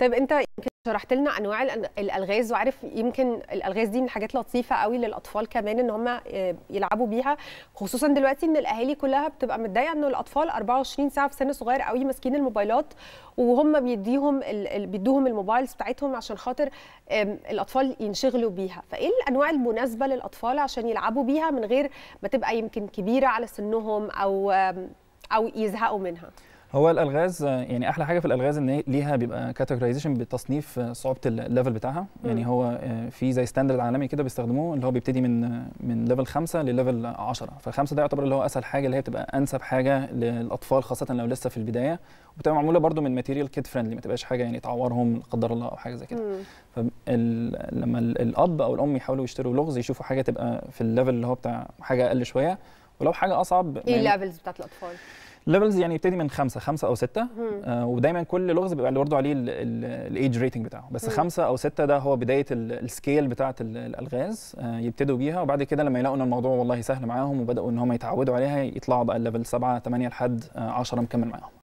طيب انت يمكن شرحت لنا انواع الالغاز وعارف يمكن الالغاز دي من الحاجات لطيفه قوي للاطفال كمان ان هم آه، يلعبوا بيها خصوصا دلوقتي ان الاهالي كلها بتبقى متضايقه ان الاطفال 24 ساعه في سن صغير قوي ماسكين الموبايلات وهم بيديهم بيدوهم الموبايلز بتاعتهم عشان خاطر الاطفال ينشغلوا بيها فايه الانواع المناسبه للاطفال عشان يلعبوا بيها من غير ما تبقى يمكن كبيره على سنهم او او يزهقوا منها هو الالغاز يعني احلى حاجه في الالغاز ان ليها بيبقى كاتيجورايزيشن بتصنيف صعوبه الليفل بتاعها مم. يعني هو آه، في زي ستاندرد عالمي كده بيستخدموه اللي هو بيبتدي من من ليفل 5 لليفل 10 فخمسه ده يعتبر اللي هو اسهل حاجه اللي هي بتبقى انسب حاجه للاطفال خاصه لو لسه في البدايه وبتبقى معموله برده من ماتيريال كيد فريندلي ما تبقاش حاجه يعني تعورهم لا قدر الله او حاجه زي كده فلما الاب او الام يحاولوا يشتروا لغز يشوفوا حاجه تبقى في الليفل اللي هو بتاع حاجه اقل شويه ولو حاجه اصعب ايه يعني الليفلز بتاعت الاطفال؟ الليفلز يعني يبتدي من خمسه خمسه او سته آه ودايما كل لغز بيبقى برضه عليه الايدج ريتنج بتاعه بس مم. خمسه او سته ده هو بدايه السكيل بتاعت الالغاز آه يبتدوا بيها وبعد كده لما يلاقوا ان الموضوع والله سهل معاهم وبداوا ان هم يتعودوا عليها يطلعوا بقى الليفل سبعه ثمانيه لحد 10 آه مكمل معاهم